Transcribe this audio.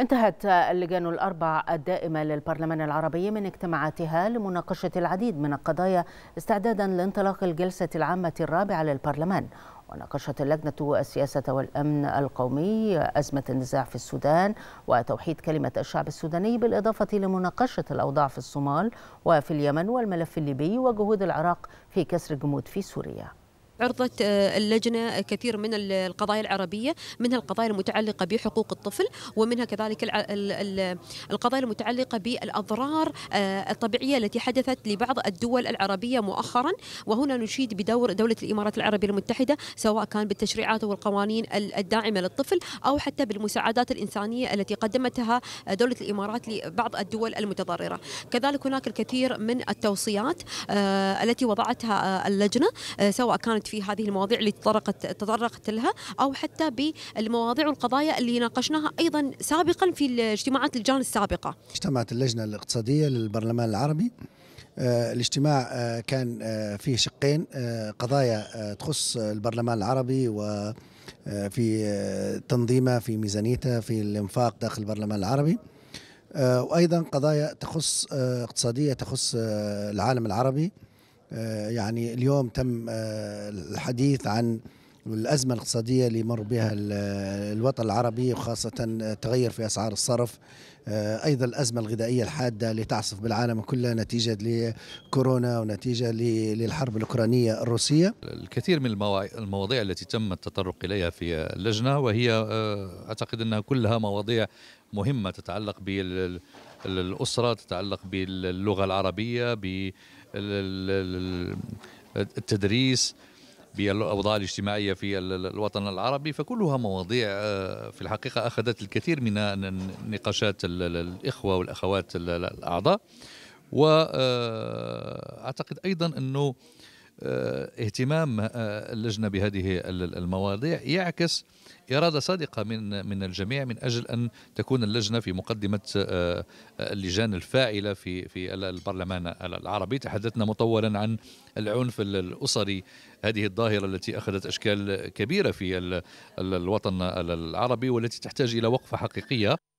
انتهت اللجان الأربع الدائمة للبرلمان العربي من اجتماعاتها لمناقشة العديد من القضايا استعدادا لانطلاق الجلسة العامة الرابعة للبرلمان وناقشت اللجنة السياسة والأمن القومي أزمة النزاع في السودان وتوحيد كلمة الشعب السوداني بالإضافة لمناقشة الأوضاع في الصومال وفي اليمن والملف الليبي وجهود العراق في كسر الجمود في سوريا عرضت آه، اللجنة كثير من القضايا العربية منها القضايا المتعلقة بحقوق الطفل ومنها كذلك القضايا المتعلقة بالأضرار آه، الطبيعية التي حدثت لبعض الدول العربية مؤخرا وهنا نشيد بدور دولة الإمارات العربية المتحدة سواء كان بالتشريعات والقوانين الداعمة للطفل أو حتى بالمساعدات الإنسانية التي قدمتها آه، دولة الإمارات لبعض الدول المتضررة كذلك هناك الكثير من التوصيات التي وضعتها اللجنة سواء كانت في في هذه المواضيع اللي تطرقت تطرقت لها او حتى بالمواضيع والقضايا اللي ناقشناها ايضا سابقا في اجتماعات اللجان السابقه. اجتمعت اللجنه الاقتصاديه للبرلمان العربي آه، الاجتماع آه، كان آه، فيه شقين قضايا تخص البرلمان العربي و في تنظيمه في ميزانيته في الانفاق داخل البرلمان العربي وايضا قضايا تخص اقتصاديه تخص العالم العربي آه، يعني اليوم تم آه، الحديث عن الأزمة الاقتصادية اللي مر بها آه، الوطن العربي وخاصة تغير في أسعار الصرف أيضا الأزمة الغذائية الحادة اللي تعصف بالعالم كله نتيجة لكورونا ونتيجة للحرب الأوكرانية الروسية الكثير من المواضيع التي تم التطرق إليها في اللجنة وهي أعتقد أنها كلها مواضيع مهمه تتعلق بالاسره تتعلق باللغه العربيه بالتدريس بالاوضاع الاجتماعيه في الوطن العربي فكلها مواضيع آه، في الحقيقه اخذت الكثير من نقاشات الاخوه والاخوات الاعضاء واعتقد آه، ايضا انه آه، اهتمام آه، اللجنه بهذه المواضيع يعكس اراده صادقه من من الجميع من اجل ان تكون اللجنه في مقدمه آه، اللجان الفاعله في في البرلمان العربي تحدثنا مطولا عن العنف الاسري هذه الظاهره التي اخذت اشكال كبيره في الوطن العربي والتي تحتاج الى وقفه حقيقيه